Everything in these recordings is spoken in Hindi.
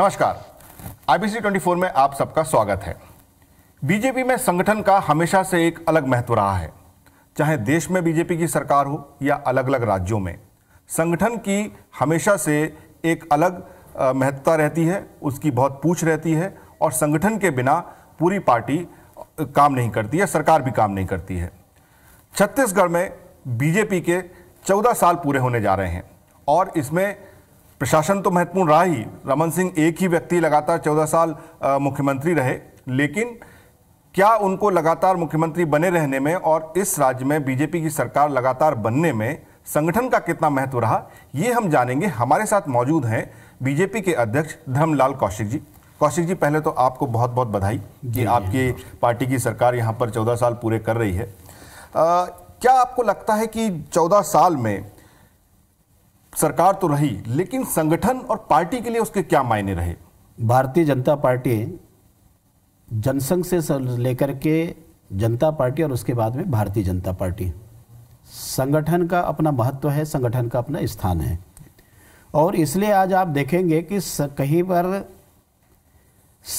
नमस्कार आईबीसी 24 में आप सबका स्वागत है बीजेपी में संगठन का हमेशा से एक अलग महत्व रहा है चाहे देश में बीजेपी की सरकार हो या अलग अलग राज्यों में संगठन की हमेशा से एक अलग महत्ता रहती है उसकी बहुत पूछ रहती है और संगठन के बिना पूरी पार्टी काम नहीं करती है सरकार भी काम नहीं करती है छत्तीसगढ़ में बीजेपी के 14 साल पूरे होने जा रहे हैं और इसमें प्रशासन तो महत्वपूर्ण रहा ही रमन सिंह एक ही व्यक्ति लगातार चौदह साल मुख्यमंत्री रहे लेकिन क्या उनको लगातार मुख्यमंत्री बने रहने में और इस राज्य में बीजेपी की सरकार लगातार बनने में संगठन का कितना महत्व रहा ये हम जानेंगे हमारे साथ मौजूद हैं बीजेपी के अध्यक्ष धर्मलाल कौशिक जी कौशिक जी पहले तो आपको बहुत बहुत बधाई कि आपकी पार्टी की सरकार यहाँ पर चौदह साल पूरे कर रही है आ, क्या आपको लगता है कि चौदह साल में सरकार तो रही लेकिन संगठन और पार्टी के लिए उसके क्या मायने रहे भारतीय जनता पार्टी जनसंघ से लेकर के जनता पार्टी और उसके बाद में भारतीय जनता पार्टी संगठन का अपना महत्व है संगठन का अपना स्थान है और इसलिए आज आप देखेंगे कि कहीं पर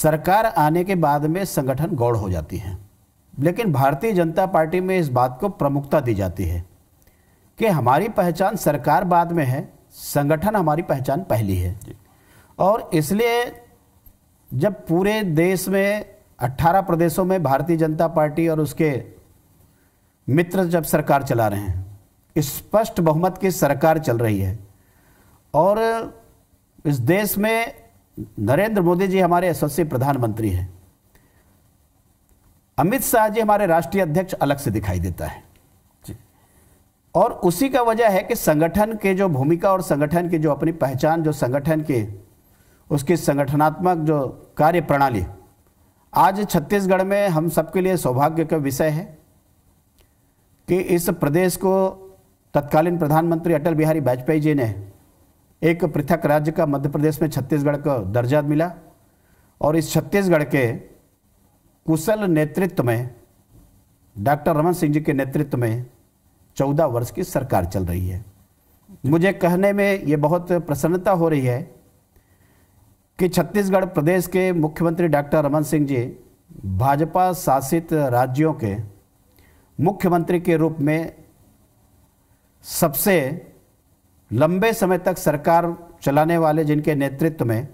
सरकार आने के बाद में संगठन गौड़ हो जाती है लेकिन भारतीय जनता पार्टी में इस बात को प्रमुखता दी जाती है कि हमारी पहचान सरकार बाद में है संगठन हमारी पहचान पहली है और इसलिए जब पूरे देश में 18 प्रदेशों में भारतीय जनता पार्टी और उसके मित्र जब सरकार चला रहे हैं स्पष्ट बहुमत की सरकार चल रही है और इस देश में नरेंद्र मोदी जी हमारे यशस्वी प्रधानमंत्री हैं अमित शाह जी हमारे राष्ट्रीय अध्यक्ष अलग से दिखाई देता है और उसी का वजह है कि संगठन के जो भूमिका और संगठन की जो अपनी पहचान जो संगठन के उसकी संगठनात्मक जो कार्य प्रणाली आज छत्तीसगढ़ में हम सबके लिए सौभाग्य का विषय है कि इस प्रदेश को तत्कालीन प्रधानमंत्री अटल बिहारी वाजपेयी जी ने एक पृथक राज्य का मध्य प्रदेश में छत्तीसगढ़ का दर्जा मिला और इस छत्तीसगढ़ के कुशल नेतृत्व में डॉक्टर रमन सिंह जी के नेतृत्व में चौदह वर्ष की सरकार चल रही है मुझे कहने में ये बहुत प्रसन्नता हो रही है कि छत्तीसगढ़ प्रदेश के मुख्यमंत्री डॉक्टर रमन सिंह जी भाजपा शासित राज्यों के मुख्यमंत्री के रूप में सबसे लंबे समय तक सरकार चलाने वाले जिनके नेतृत्व में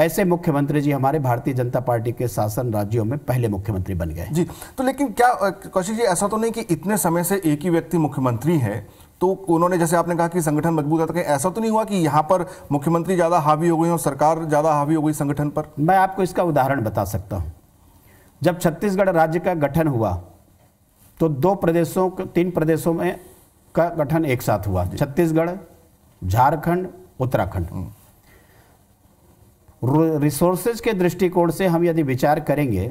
ऐसे मुख्यमंत्री जी हमारे भारतीय जनता पार्टी के शासन राज्यों में पहले मुख्यमंत्री बन गए जी तो लेकिन क्या कौशिक जी ऐसा तो नहीं कि इतने समय से एक ही व्यक्ति मुख्यमंत्री है तो उन्होंने जैसे आपने कहा कि संगठन मजबूत है तो ऐसा तो नहीं हुआ कि यहाँ पर मुख्यमंत्री ज़्यादा हावी हो गई और सरकार ज़्यादा हावी हो गई संगठन पर मैं आपको इसका उदाहरण बता सकता हूँ जब छत्तीसगढ़ राज्य का गठन हुआ तो दो प्रदेशों तीन प्रदेशों में का गठन एक साथ हुआ छत्तीसगढ़ झारखंड उत्तराखंड हम्म। रिसोर्सेज के दृष्टिकोण से हम यदि विचार करेंगे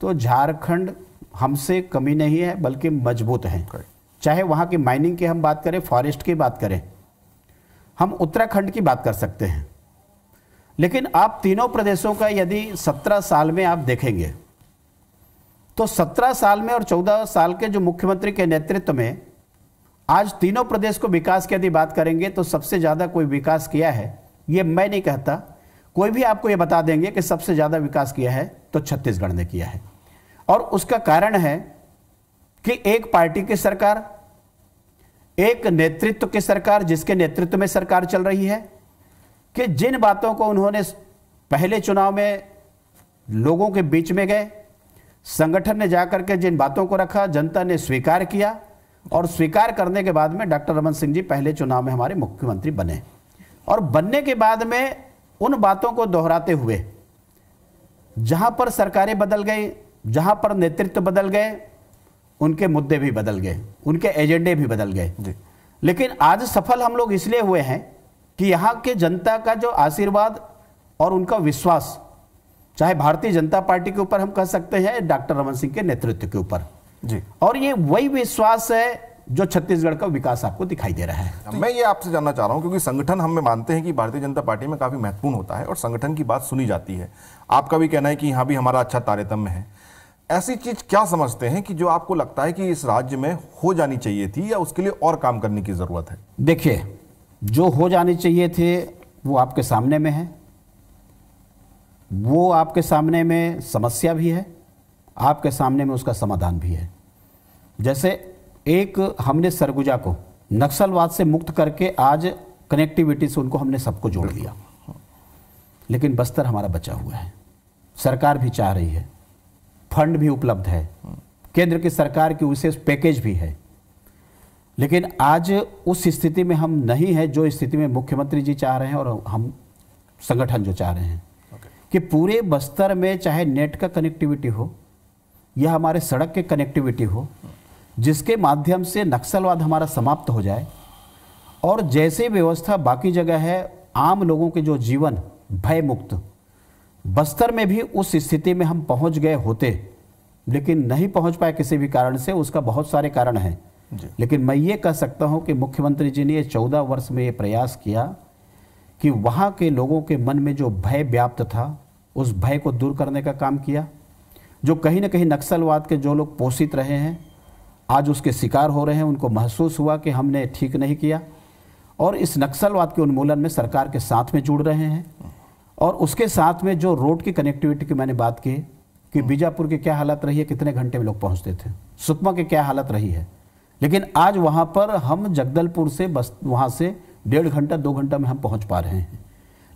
तो झारखंड हमसे कमी नहीं है बल्कि मजबूत है चाहे वहाँ की माइनिंग की हम बात करें फॉरेस्ट की बात करें हम उत्तराखंड की बात कर सकते हैं लेकिन आप तीनों प्रदेशों का यदि सत्रह साल में आप देखेंगे तो सत्रह साल में और चौदह साल के जो मुख्यमंत्री के नेतृत्व में आज तीनों प्रदेश को विकास की यदि बात करेंगे तो सबसे ज़्यादा कोई विकास किया है ये मैं नहीं कहता कोई भी आपको ये बता देंगे कि सबसे ज़्यादा विकास किया है तो छत्तीसगढ़ ने किया है और उसका कारण है कि एक पार्टी की सरकार एक नेतृत्व की सरकार जिसके नेतृत्व में सरकार चल रही है कि जिन बातों को उन्होंने पहले चुनाव में लोगों के बीच में गए संगठन ने जाकर के जिन बातों को रखा जनता ने स्वीकार किया और स्वीकार करने के बाद में डॉक्टर रमन सिंह जी पहले चुनाव में हमारे मुख्यमंत्री बने और बनने के बाद में उन बातों को दोहराते हुए जहां पर सरकारें बदल गई जहां पर नेतृत्व बदल गए उनके मुद्दे भी बदल गए उनके एजेंडे भी बदल गए लेकिन आज सफल हम लोग इसलिए हुए हैं कि यहाँ के जनता का जो आशीर्वाद और उनका विश्वास चाहे भारतीय जनता पार्टी के ऊपर हम कह सकते हैं डॉक्टर रमन सिंह के नेतृत्व के ऊपर जी और ये वही विश्वास है जो छत्तीसगढ़ का विकास आपको दिखाई दे रहा है हाँ, मैं ये आपसे जानना चाह रहा हूँ क्योंकि संगठन हम में मानते हैं कि भारतीय जनता पार्टी में काफ़ी महत्वपूर्ण होता है और संगठन की बात सुनी जाती है आपका भी कहना है कि यहाँ भी हमारा अच्छा तारतम्य है ऐसी चीज क्या समझते हैं कि जो आपको लगता है कि इस राज्य में हो जानी चाहिए थी या उसके लिए और काम करने की ज़रूरत है देखिए जो हो जाने चाहिए थे वो आपके सामने में है वो आपके सामने में समस्या भी है आपके सामने में उसका समाधान भी है जैसे एक हमने सरगुजा को नक्सलवाद से मुक्त करके आज कनेक्टिविटी से उनको हमने सबको जोड़ दिया लेकिन बस्तर हमारा बचा हुआ है सरकार भी चाह रही है फंड भी उपलब्ध है केंद्र की सरकार की विशेष पैकेज भी है लेकिन आज उस स्थिति में हम नहीं है जो स्थिति में मुख्यमंत्री जी चाह रहे हैं और हम संगठन जो चाह रहे हैं कि पूरे बस्तर में चाहे नेट का कनेक्टिविटी हो या हमारे सड़क के कनेक्टिविटी हो जिसके माध्यम से नक्सलवाद हमारा समाप्त हो जाए और जैसे व्यवस्था बाकी जगह है आम लोगों के जो जीवन भयमुक्त बस्तर में भी उस स्थिति में हम पहुंच गए होते लेकिन नहीं पहुंच पाए किसी भी कारण से उसका बहुत सारे कारण हैं लेकिन मैं ये कह सकता हूं कि मुख्यमंत्री जी ने चौदह वर्ष में ये प्रयास किया कि वहाँ के लोगों के मन में जो भय व्याप्त था उस भय को दूर करने का काम किया जो कहीं ना कहीं नक्सलवाद के जो लोग पोषित रहे हैं आज उसके शिकार हो रहे हैं उनको महसूस हुआ कि हमने ठीक नहीं किया और इस नक्सलवाद के उन्मूलन में सरकार के साथ में जुड़ रहे हैं और उसके साथ में जो रोड की कनेक्टिविटी की मैंने बात की कि हम्म। बीजापुर की क्या हालत रही है कितने घंटे में लोग पहुंचते थे सुकमा की क्या हालत रही है लेकिन आज वहां पर हम जगदलपुर से बस वहां से डेढ़ घंटा दो घंटा में हम पहुंच पा रहे हैं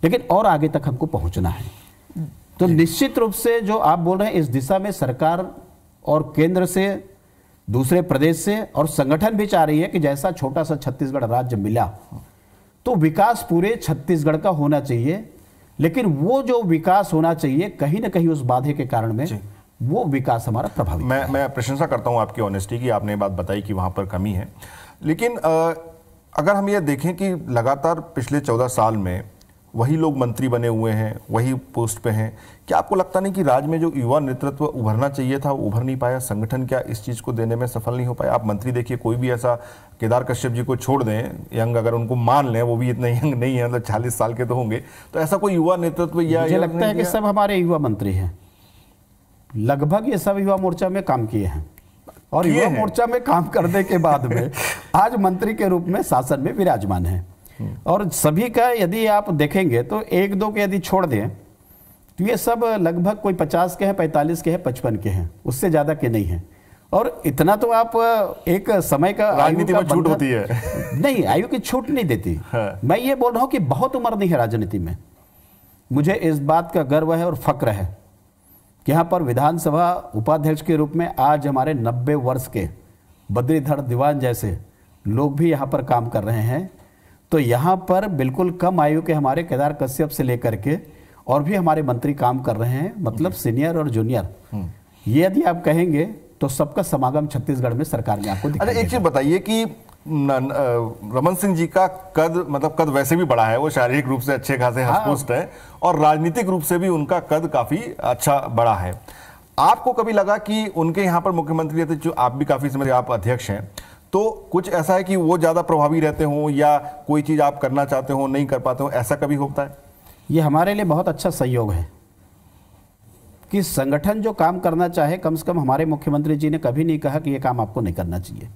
लेकिन और आगे तक हमको पहुंचना है तो निश्चित रूप से जो आप बोल रहे हैं इस दिशा में सरकार और केंद्र से दूसरे प्रदेश से और संगठन भी चाह रही है कि जैसा छोटा सा छत्तीसगढ़ राज्य मिला तो विकास पूरे छत्तीसगढ़ का होना चाहिए लेकिन वो जो विकास होना चाहिए कहीं ना कहीं उस बाधे के कारण में वो विकास हमारा प्रभावित मैं मैं प्रशंसा करता हूं आपकी ऑनेस्टी की आपने बात बताई कि वहां पर कमी है लेकिन आ, अगर हम ये देखें कि लगातार पिछले चौदह साल में वही लोग मंत्री बने हुए हैं वही पोस्ट पे हैं क्या आपको लगता नहीं कि राज्य में जो युवा नेतृत्व उभरना चाहिए था वो उभर नहीं पाया संगठन क्या इस चीज़ को देने में सफल नहीं हो पाया आप मंत्री देखिए कोई भी ऐसा केदार कश्यप जी को छोड़ दें यंग अगर उनको मान लें वो भी इतने यंग नहीं है मतलब चालीस साल के तो होंगे तो ऐसा कोई युवा नेतृत्व या मुझे लगता है कि सब हमारे युवा मंत्री हैं लगभग ये सब युवा मोर्चा में काम किए हैं और युवा मोर्चा में काम करने के बाद में आज मंत्री के रूप में शासन में विराजमान है और सभी का यदि आप देखेंगे तो एक दो के यदि छोड़ दें तो ये सब लगभग कोई पचास के हैं पैंतालीस के हैं पचपन के हैं उससे ज़्यादा के नहीं है और इतना तो आप एक समय का राजनीति में छूट होती है नहीं आयु की छूट नहीं देती हाँ। मैं ये बोल रहा हूँ कि बहुत उम्र नहीं है राजनीति में मुझे इस बात का गर्व है और फक्र है कि यहाँ पर विधानसभा उपाध्यक्ष के रूप में आज हमारे नब्बे वर्ष के बद्रीधर दीवान जैसे लोग भी यहाँ पर काम कर रहे हैं तो यहाँ पर बिल्कुल कम आयु के हमारे केदार कश्यप से लेकर के और भी हमारे मंत्री काम कर रहे हैं मतलब सीनियर और जूनियर हम्म। ये यदि आप कहेंगे तो सबका समागम छत्तीसगढ़ में सरकार ने आपको अच्छा एक चीज बताइए कि रमन सिंह जी का कद मतलब कद वैसे भी बड़ा है वो शारीरिक रूप से अच्छे खासे हाँ। है और राजनीतिक रूप से भी उनका कद काफी अच्छा बड़ा है आपको कभी लगा कि उनके यहाँ पर मुख्यमंत्री थे जो आप भी काफी समय आप अध्यक्ष हैं तो कुछ ऐसा है कि वो ज़्यादा प्रभावी रहते हों या कोई चीज़ आप करना चाहते हो नहीं कर पाते हो ऐसा कभी होता है ये हमारे लिए बहुत अच्छा सहयोग है कि संगठन जो काम करना चाहे कम से कम हमारे मुख्यमंत्री जी ने कभी नहीं कहा कि ये काम आपको नहीं करना चाहिए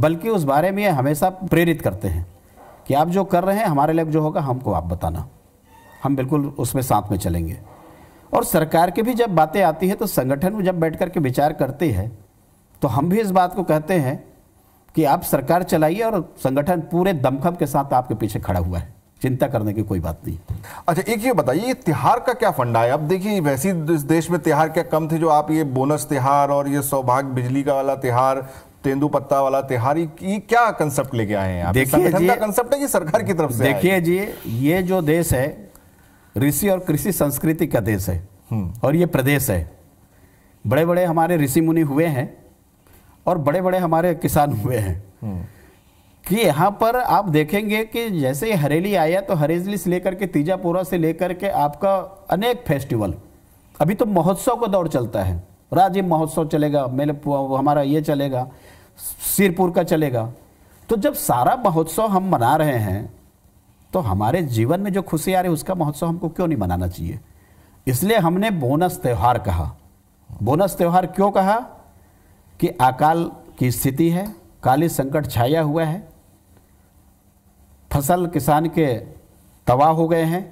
बल्कि उस बारे में हमेशा प्रेरित करते हैं कि आप जो कर रहे हैं हमारे लिए जो होगा हमको आप बताना हम बिल्कुल उसमें साथ में चलेंगे और सरकार के भी जब बातें आती है तो संगठन में जब बैठ करके के विचार करते हैं तो हम भी इस बात को कहते हैं कि आप सरकार चलाइए और संगठन पूरे दमखम के साथ आपके पीछे खड़ा हुआ है चिंता करने की कोई बात नहीं अच्छा एक ये बताइए त्योहार का क्या फंडा है अब देखिए वैसे इस देश में त्यौहार क्या कम थे जो आप ये बोनस त्यौहार और ये सौभाग्य बिजली का वाला त्यौहार तेंदुपत्ता पत्ता वाला त्योहार ये क्या कंसेप्ट लेके आए हैं देखिए जी कंसेप्ट है कि सरकार की तरफ से देखिए जी ये जो देश है ऋषि और कृषि संस्कृति का देश है हम्म। और ये प्रदेश है बड़े बड़े हमारे ऋषि मुनि हुए हैं और बड़े बड़े हमारे किसान हुए हैं हम्म। कि यहाँ पर आप देखेंगे कि जैसे ही हरेली आया तो हरेली से लेकर के तीजापुरा से लेकर के आपका अनेक फेस्टिवल अभी तो महोत्सव का दौर चलता है राजीव महोत्सव चलेगा मेले हमारा ये चलेगा सिरपुर का चलेगा तो जब सारा महोत्सव हम मना रहे हैं तो हमारे जीवन में जो खुशी आ रही है उसका महोत्सव हमको क्यों नहीं मनाना चाहिए इसलिए हमने बोनस त्यौहार कहा बोनस त्यौहार क्यों कहा कि अकाल की स्थिति है काली संकट छाया हुआ है फसल किसान के तबाह हो गए हैं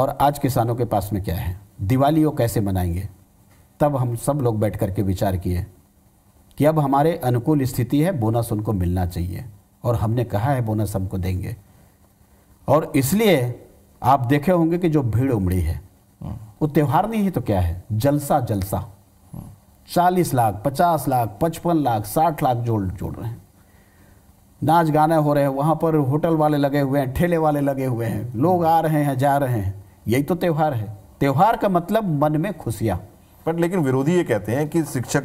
और आज किसानों के पास में क्या है दिवाली वो कैसे मनाएंगे तब हम सब लोग बैठ कर के विचार किए कि अब हमारे अनुकूल स्थिति है बोनस उनको मिलना चाहिए और हमने कहा है बोनस हमको देंगे और इसलिए आप देखे होंगे कि जो भीड़ उमड़ी है वो त्यौहार नहीं है तो क्या है जलसा जलसा चालीस लाख पचास लाख पचपन लाख साठ लाख जोड़ जोड़ रहे हैं नाच गाने हो रहे हैं वहाँ पर होटल वाले लगे हुए हैं ठेले वाले लगे हुए हैं लोग आ रहे हैं जा रहे हैं यही तो त्यौहार है त्यौहार का मतलब मन में खुशियाँ बट लेकिन विरोधी ये कहते हैं कि शिक्षक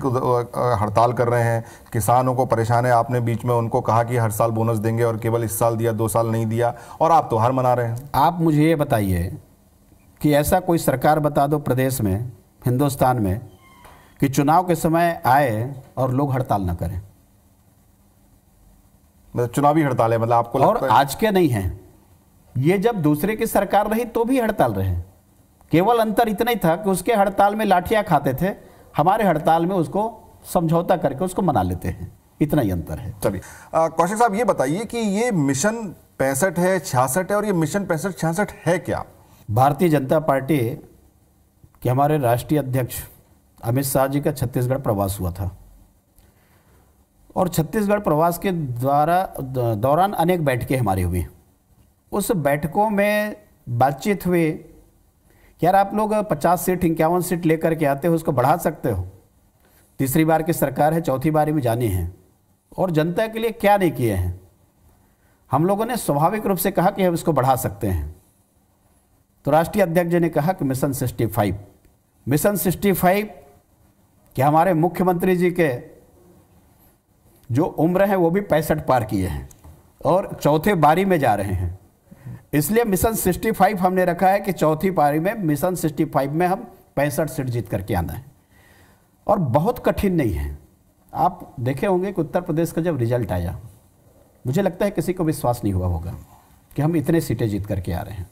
हड़ताल कर रहे हैं किसानों को परेशान है आपने बीच में उनको कहा कि हर साल बोनस देंगे और केवल इस साल दिया दो साल नहीं दिया और आप त्यौहार मना रहे हैं आप मुझे ये बताइए कि ऐसा कोई सरकार बता दो प्रदेश में हिंदुस्तान में कि चुनाव के समय आए और लोग हड़ताल ना करें मतलब चुनावी हड़ताल है मतलब आपको और आज के नहीं है ये जब दूसरे की सरकार रही तो भी हड़ताल रहे केवल अंतर इतना ही था कि उसके हड़ताल में लाठियां खाते थे हमारे हड़ताल में उसको समझौता करके उसको मना लेते हैं इतना ही अंतर है चलिए कौशिक साहब ये बताइए कि ये मिशन पैंसठ है छियासठ है और ये मिशन पैंसठ छियासठ है क्या भारतीय जनता पार्टी के हमारे राष्ट्रीय अध्यक्ष अमित शाह जी का छत्तीसगढ़ प्रवास हुआ था और छत्तीसगढ़ प्रवास के द्वारा दौरान अनेक बैठकें हमारी हुई उस बैठकों में बातचीत हुई यार आप लोग 50 सीट इक्यावन सीट लेकर के आते हो उसको बढ़ा सकते हो तीसरी बार की सरकार है चौथी बारी में जानी है और जनता के लिए क्या नहीं किए हैं हम लोगों ने स्वाभाविक रूप से कहा कि हम इसको बढ़ा सकते हैं तो राष्ट्रीय अध्यक्ष जी ने कहा कि mission sixty five mission sixty five कि हमारे मुख्यमंत्री जी के जो उम्र है वो भी पैंसठ पार किए हैं और चौथे बारी में जा रहे हैं इसलिए मिशन 65 हमने रखा है कि चौथी पारी में मिशन 65 में हम पैंसठ सीट जीत करके आना है और बहुत कठिन नहीं है आप देखे होंगे कि उत्तर प्रदेश का जब रिजल्ट आया मुझे लगता है किसी को विश्वास नहीं हुआ होगा कि हम इतने सीटें जीत करके आ रहे हैं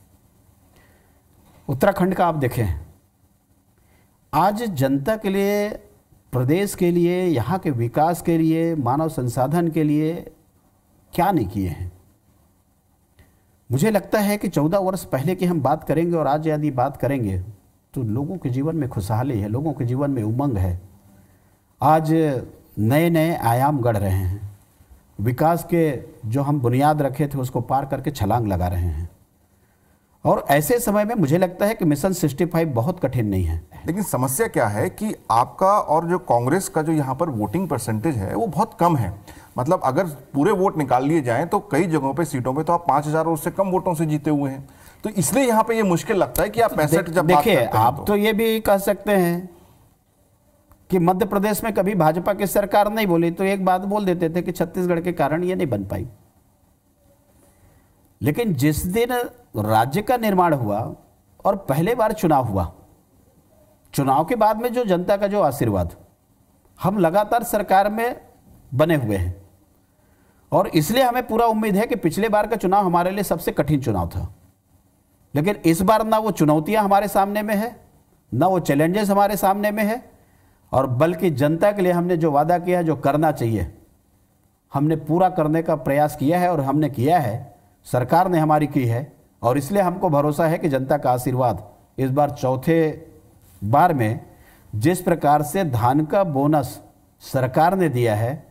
उत्तराखंड का आप देखें आज जनता के लिए प्रदेश के लिए यहाँ के विकास के लिए मानव संसाधन के लिए क्या नहीं किए हैं मुझे लगता है कि चौदह वर्ष पहले की हम बात करेंगे और आज यदि बात करेंगे तो लोगों के जीवन में खुशहाली है लोगों के जीवन में उमंग है आज नए नए आयाम गढ़ रहे हैं विकास के जो हम बुनियाद रखे थे उसको पार करके छलांग लगा रहे हैं और ऐसे समय में मुझे लगता है कि मिशन 65 बहुत कठिन नहीं है लेकिन समस्या क्या है कि आपका और जो कांग्रेस का जो यहाँ पर वोटिंग परसेंटेज है वो बहुत कम है मतलब अगर पूरे वोट निकाल लिए जाए तो कई जगहों पर सीटों पर तो आप पाँच हज़ार से कम वोटों से जीते हुए हैं तो इसलिए यहाँ पे ये मुश्किल लगता है कि आप पैंसठ तो जब देखिए आप तो।, तो ये भी कह सकते हैं कि मध्य प्रदेश में कभी भाजपा की सरकार नहीं बोली तो एक बात बोल देते थे कि छत्तीसगढ़ के कारण ये नहीं बन पाई लेकिन जिस दिन राज्य का निर्माण हुआ और पहले बार चुनाव हुआ चुनाव के बाद में जो जनता का जो आशीर्वाद हम लगातार सरकार में बने हुए हैं और इसलिए हमें पूरा उम्मीद है कि पिछले बार का चुनाव हमारे लिए सबसे कठिन चुनाव था लेकिन इस बार ना वो चुनौतियां हमारे सामने में है ना वो चैलेंजेस हमारे सामने में है और बल्कि जनता के लिए हमने जो वादा किया है जो करना चाहिए हमने पूरा करने का प्रयास किया है और हमने किया है सरकार ने हमारी की है और इसलिए हमको भरोसा है कि जनता का आशीर्वाद इस बार चौथे बार में जिस प्रकार से धान का बोनस सरकार ने दिया है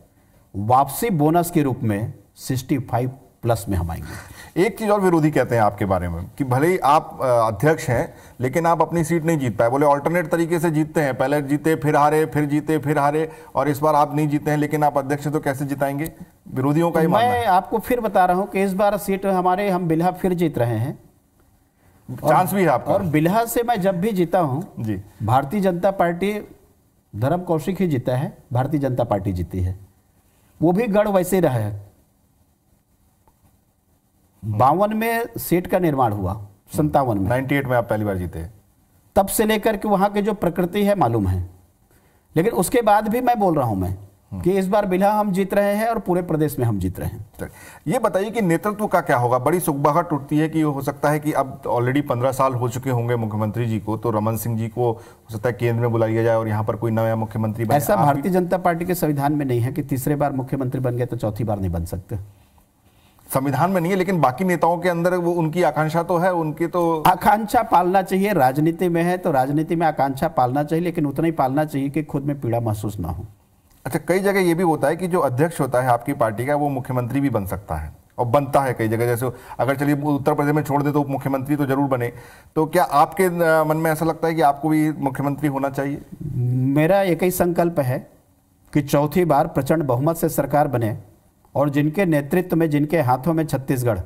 वापसी बोनस के रूप में 65 प्लस में हम आएंगे एक चीज़ और विरोधी कहते हैं आपके बारे में कि भले ही आप अध्यक्ष हैं लेकिन आप अपनी सीट नहीं जीत पाए बोले ऑल्टरनेट तरीके से जीतते हैं पहले जीते फिर हारे फिर जीते फिर हारे और इस बार आप नहीं जीते हैं लेकिन आप अध्यक्ष तो कैसे जिताएंगे विरोधियों का ही मैं आपको फिर बता रहा हूं कि इस बार सीट हमारे हम बिल्हा फिर जीत रहे हैं चांस भी है आपका और बिलहा से मैं जब भी जीता हूँ जी भारतीय जनता पार्टी धर्म कौशिक ही जीता है भारतीय जनता पार्टी जीती है वो भी गढ़ वैसे रहा है बावन में सीट का निर्माण हुआ संतावन में 98 में आप पहली बार जीते तब से लेकर के वहां की जो प्रकृति है मालूम है लेकिन उसके बाद भी मैं बोल रहा हूं मैं कि इस बार बिल्हा हम जीत रहे हैं और पूरे प्रदेश में हम जीत रहे हैं ये बताइए कि नेतृत्व का क्या होगा बड़ी सुखबाहट टूटती है कि हो सकता है कि अब ऑलरेडी पंद्रह साल हो चुके होंगे मुख्यमंत्री जी को तो रमन सिंह जी को हो सकता है केंद्र में बुला लिया जाए और यहाँ पर कोई नया मुख्यमंत्री ऐसा भारतीय जनता पार्टी के संविधान में नहीं है कि तीसरे बार मुख्यमंत्री बन गए तो चौथी बार नहीं बन सकते संविधान में नहीं है लेकिन बाकी नेताओं के अंदर वो उनकी आकांक्षा तो है उनकी तो आकांक्षा पालना चाहिए राजनीति में है तो राजनीति में आकांक्षा पालना चाहिए लेकिन उतना ही पालना चाहिए कि खुद में पीड़ा महसूस ना हो अच्छा कई जगह ये भी होता है कि जो अध्यक्ष होता है आपकी पार्टी का वो मुख्यमंत्री भी बन सकता है और बनता है कई जगह जैसे अगर चलिए उत्तर प्रदेश में छोड़ दे तो मुख्यमंत्री तो जरूर बने तो क्या आपके मन में ऐसा लगता है कि आपको भी मुख्यमंत्री होना चाहिए मेरा एक ही संकल्प है कि चौथी बार प्रचंड बहुमत से सरकार बने और जिनके नेतृत्व में जिनके हाथों में छत्तीसगढ़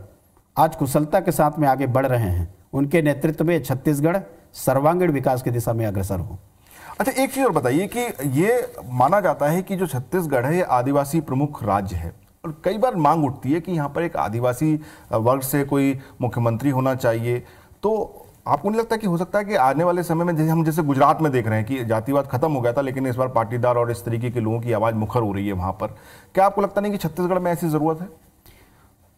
आज कुशलता के साथ में आगे बढ़ रहे हैं उनके नेतृत्व में छत्तीसगढ़ सर्वांगीण विकास की दिशा में अग्रसर हो अच्छा एक चीज़ और बताइए कि ये माना जाता है कि जो छत्तीसगढ़ है ये आदिवासी प्रमुख राज्य है और कई बार मांग उठती है कि यहाँ पर एक आदिवासी वर्ग से कोई मुख्यमंत्री होना चाहिए तो आपको नहीं लगता कि हो सकता है कि आने वाले समय में जैसे हम जैसे गुजरात में देख रहे हैं कि जातिवाद खत्म हो गया था लेकिन इस बार पाटीदार और इस तरीके के लोगों की आवाज़ मुखर हो रही है वहाँ पर क्या आपको लगता नहीं कि छत्तीसगढ़ में ऐसी ज़रूरत है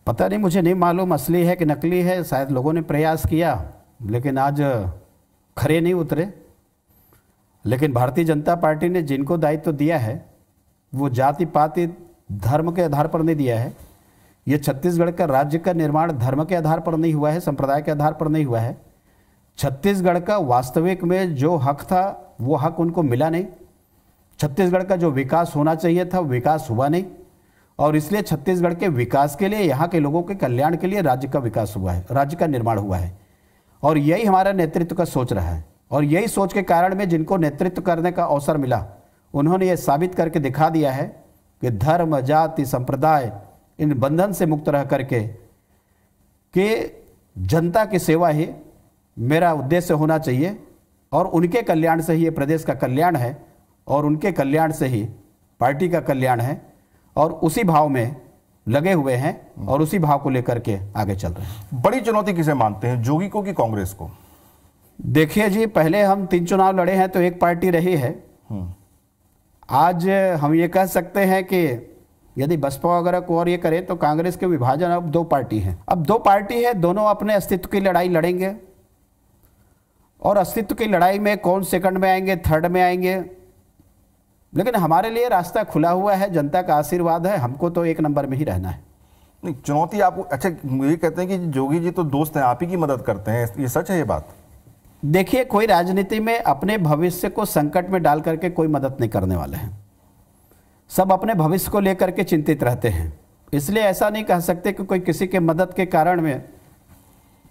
पता नहीं मुझे नहीं मालूम असली है कि नकली है शायद लोगों ने प्रयास किया लेकिन आज खरे नहीं उतरे लेकिन भारतीय जनता पार्टी ने जिनको दायित्व तो दिया है वो जाति पाति धर्म के आधार पर नहीं दिया है ये छत्तीसगढ़ का राज्य का निर्माण धर्म के आधार पर नहीं हुआ है संप्रदाय के आधार पर नहीं हुआ है छत्तीसगढ़ का वास्तविक में जो हक था वो हक उनको मिला नहीं छत्तीसगढ़ का जो विकास होना चाहिए था विकास हुआ नहीं और इसलिए छत्तीसगढ़ के विकास के लिए यहाँ के लोगों के कल्याण के लिए राज्य का विकास हुआ है राज्य का निर्माण हुआ है और यही हमारा नेतृत्व का सोच रहा है और यही सोच के कारण में जिनको नेतृत्व करने का अवसर मिला उन्होंने ये साबित करके दिखा दिया है कि धर्म जाति संप्रदाय इन बंधन से मुक्त रह करके के जनता की सेवा ही मेरा उद्देश्य होना चाहिए और उनके कल्याण से ही ये प्रदेश का कल्याण है और उनके कल्याण से ही पार्टी का कल्याण है और उसी भाव में लगे हुए हैं और उसी भाव को लेकर के आगे चल रहे हैं बड़ी चुनौती किसे मानते हैं जोगी को कि कांग्रेस को देखिए जी पहले हम तीन चुनाव लड़े हैं तो एक पार्टी रही है हम्म। आज हम ये कह सकते हैं कि यदि बसपा वगैरह को और ये करे तो कांग्रेस के विभाजन अब दो पार्टी है अब दो पार्टी है दोनों अपने अस्तित्व की लड़ाई लड़ेंगे और अस्तित्व की लड़ाई में कौन सेकंड में आएंगे थर्ड में आएंगे लेकिन हमारे लिए रास्ता खुला हुआ है जनता का आशीर्वाद है हमको तो एक नंबर में ही रहना है नहीं चुनौती आपको अच्छा ये कहते हैं कि जोगी जी तो दोस्त हैं आप ही की मदद करते हैं ये सच है ये बात देखिए कोई राजनीति में अपने भविष्य को संकट में डाल करके कोई मदद नहीं करने वाले हैं सब अपने भविष्य को लेकर के चिंतित रहते हैं इसलिए ऐसा नहीं कह सकते कि कोई किसी के मदद के कारण में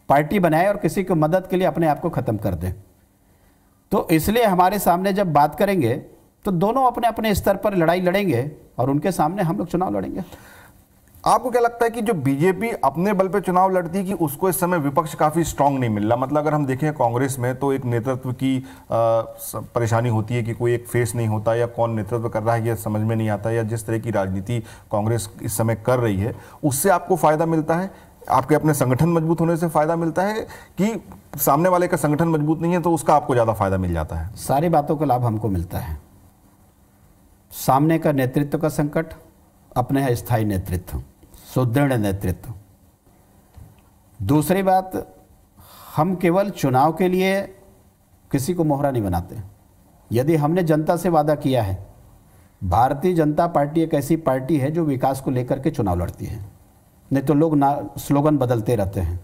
पार्टी बनाए और किसी को मदद के लिए अपने आप को ख़त्म कर दे तो इसलिए हमारे सामने जब बात करेंगे तो दोनों अपने अपने स्तर पर लड़ाई लड़ेंगे और उनके सामने हम लोग चुनाव लड़ेंगे आपको क्या लगता है कि जो बीजेपी अपने बल पे चुनाव लड़ती है कि उसको इस समय विपक्ष काफ़ी स्ट्रांग नहीं मिल रहा मतलब अगर हम देखें कांग्रेस में तो एक नेतृत्व की परेशानी होती है कि कोई एक फेस नहीं होता या कौन नेतृत्व कर रहा है यह समझ में नहीं आता या जिस तरह की राजनीति कांग्रेस इस समय कर रही है उससे आपको फ़ायदा मिलता है आपके अपने संगठन मजबूत होने से फ़ायदा मिलता है कि सामने वाले का संगठन मजबूत नहीं है तो उसका आपको ज़्यादा फ़ायदा मिल जाता है सारी बातों का लाभ हमको मिलता है सामने का नेतृत्व का संकट अपने है स्थायी नेतृत्व सुदृढ़ नेतृत्व दूसरी बात हम केवल चुनाव के लिए किसी को मोहरा नहीं बनाते यदि हमने जनता से वादा किया है भारतीय जनता पार्टी एक ऐसी पार्टी है जो विकास को लेकर के चुनाव लड़ती है नहीं तो लोग ना स्लोगन बदलते रहते हैं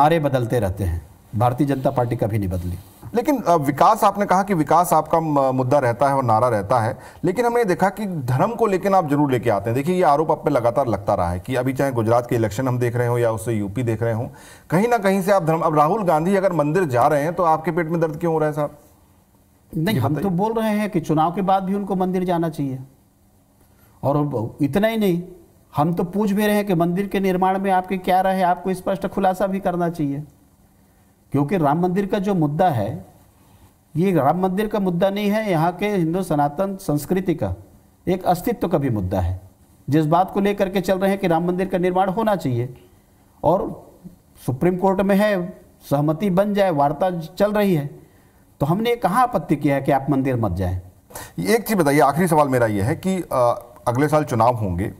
नारे बदलते रहते हैं भारतीय जनता पार्टी कभी नहीं बदली लेकिन विकास आपने कहा कि विकास आपका मुद्दा रहता है और नारा रहता है लेकिन हमने देखा कि धर्म को लेकर आप जरूर लेके आते हैं देखिए ये आरोप आप पे लगातार लगता रहा है कि अभी चाहे गुजरात के इलेक्शन हम देख रहे हो या उससे यूपी देख रहे हो कहीं ना कहीं से आप धर्म अब राहुल गांधी अगर मंदिर जा रहे हैं तो आपके पेट में दर्द क्यों हो रहा है साहब नहीं हम तो बोल रहे हैं कि चुनाव के बाद भी उनको मंदिर जाना चाहिए और इतना ही नहीं हम तो पूछ भी रहे हैं कि मंदिर के निर्माण में आपके क्या रहे आपको स्पष्ट खुलासा भी करना चाहिए क्योंकि राम मंदिर का जो मुद्दा है ये राम मंदिर का मुद्दा नहीं है यहाँ के हिंदू सनातन संस्कृति का एक अस्तित्व का भी मुद्दा है जिस बात को लेकर के चल रहे हैं कि राम मंदिर का निर्माण होना चाहिए और सुप्रीम कोर्ट में है सहमति बन जाए वार्ता चल रही है तो हमने कहाँ आपत्ति किया है कि आप मंदिर मत जाए एक चीज़ बताइए आखिरी सवाल मेरा ये है कि आ, अगले साल चुनाव होंगे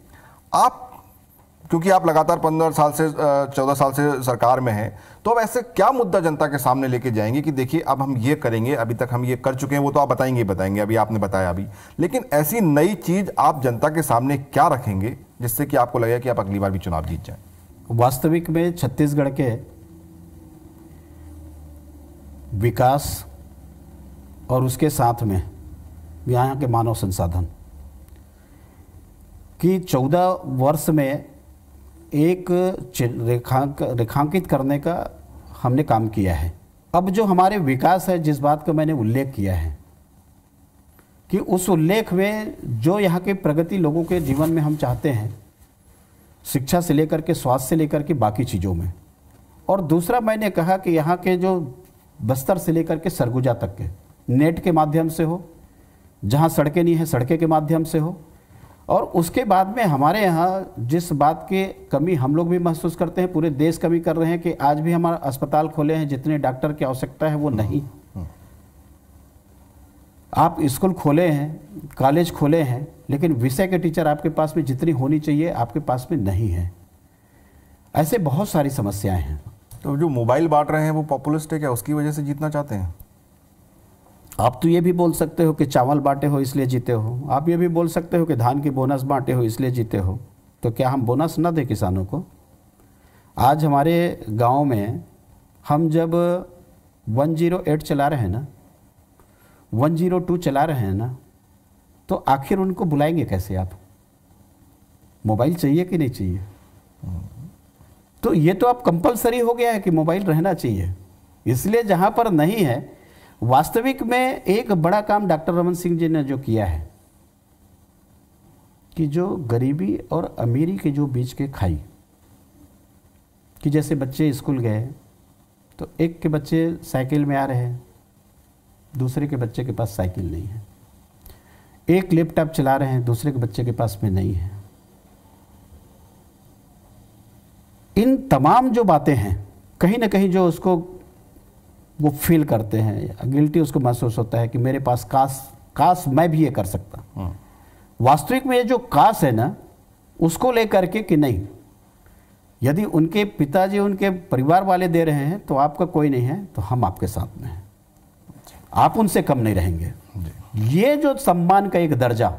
आप क्योंकि आप लगातार पंद्रह साल से चौदह साल से सरकार में हैं तो अब ऐसे क्या मुद्दा जनता के सामने लेके जाएंगे कि देखिए अब हम ये करेंगे अभी तक हम ये कर चुके हैं वो तो आप बताएंगे ही बताएंगे अभी आपने बताया अभी लेकिन ऐसी नई चीज़ आप जनता के सामने क्या रखेंगे जिससे कि आपको लगे कि आप अगली बार भी चुनाव जीत जाए वास्तविक में छत्तीसगढ़ के विकास और उसके साथ में यहाँ के मानव संसाधन कि चौदह वर्ष में एक रेखांक रेखांकित करने का हमने काम किया है अब जो हमारे विकास है जिस बात का मैंने उल्लेख किया है कि उस उल्लेख में जो यहाँ के प्रगति लोगों के जीवन में हम चाहते हैं शिक्षा से लेकर के स्वास्थ्य से लेकर के बाकी चीज़ों में और दूसरा मैंने कहा कि यहाँ के जो बस्तर से लेकर के सरगुजा तक के नेट के माध्यम से हो जहाँ सड़कें नहीं हैं सड़कें के माध्यम से हो और उसके बाद में हमारे यहाँ जिस बात की कमी हम लोग भी महसूस करते हैं पूरे देश कमी कर रहे हैं कि आज भी हमारा अस्पताल खोले हैं जितने डॉक्टर की आवश्यकता है वो नहीं हम्म, हम्म। आप स्कूल खोले हैं कॉलेज खोले हैं लेकिन विषय के टीचर आपके पास में जितनी होनी चाहिए आपके पास में नहीं है ऐसे बहुत सारी समस्याएं हैं तो जो मोबाइल बांट रहे हैं वो पॉपुलिस्ट है क्या उसकी वजह से जीतना चाहते हैं आप तो ये भी बोल सकते हो कि चावल बांटे हो इसलिए जीते हो आप ये भी बोल सकते हो कि धान की बोनस बांटे हो इसलिए जीते हो तो क्या हम बोनस ना दें किसानों को आज हमारे गांव में हम जब 108 चला रहे हैं ना 102 चला रहे हैं ना तो आखिर उनको बुलाएंगे कैसे आप मोबाइल चाहिए कि नहीं चाहिए तो ये तो आप कंपलसरी हो गया है कि मोबाइल रहना चाहिए इसलिए जहाँ पर नहीं है वास्तविक में एक बड़ा काम डॉक्टर रमन सिंह जी ने जो किया है कि जो गरीबी और अमीरी के जो बीच के खाई कि जैसे बच्चे स्कूल गए तो एक के बच्चे साइकिल में आ रहे हैं दूसरे के बच्चे के पास साइकिल नहीं है एक लैपटॉप चला रहे हैं दूसरे के बच्चे के पास में नहीं है इन तमाम जो बातें हैं कहीं ना कहीं जो उसको वो फील करते हैं गिल्टी उसको महसूस होता है कि मेरे पास काश काश मैं भी ये कर सकता हाँ। वास्तविक में ये जो काश है ना उसको लेकर के कि नहीं यदि उनके पिताजी उनके परिवार वाले दे रहे हैं तो आपका कोई नहीं है तो हम आपके साथ में हैं आप उनसे कम नहीं रहेंगे ये जो सम्मान का एक दर्जा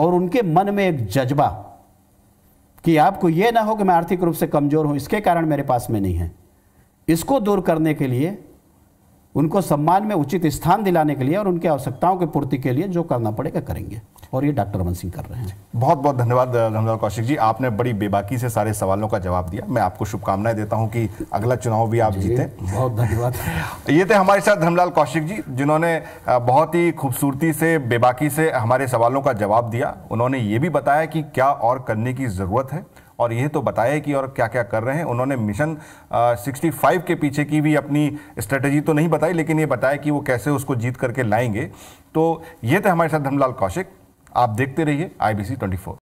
और उनके मन में एक जज्बा कि आपको ये ना हो कि मैं आर्थिक रूप से कमज़ोर हूं इसके कारण मेरे पास में नहीं है इसको दूर करने के लिए उनको सम्मान में उचित स्थान दिलाने के लिए और उनकी आवश्यकताओं की पूर्ति के लिए जो करना पड़ेगा करेंगे और ये डॉक्टर रमन सिंह कर रहे हैं बहुत बहुत धन्यवाद रमजान कौशिक जी आपने बड़ी बेबाकी से सारे सवालों का जवाब दिया मैं आपको शुभकामनाएं देता हूं कि अगला चुनाव भी आप जीतें बहुत धन्यवाद ये थे हमारे साथ धर्मलाल कौशिक जी जिन्होंने बहुत ही खूबसूरती से बेबाकी से हमारे सवालों का जवाब दिया उन्होंने ये भी बताया कि क्या और करने की ज़रूरत है और ये तो बताया कि और क्या क्या कर रहे हैं उन्होंने मिशन सिक्सटी फाइव के पीछे की भी अपनी स्ट्रेटजी तो नहीं बताई लेकिन ये बताया कि वो कैसे उसको जीत करके लाएंगे तो ये थे हमारे साथ धमलाल कौशिक आप देखते रहिए I B C twenty four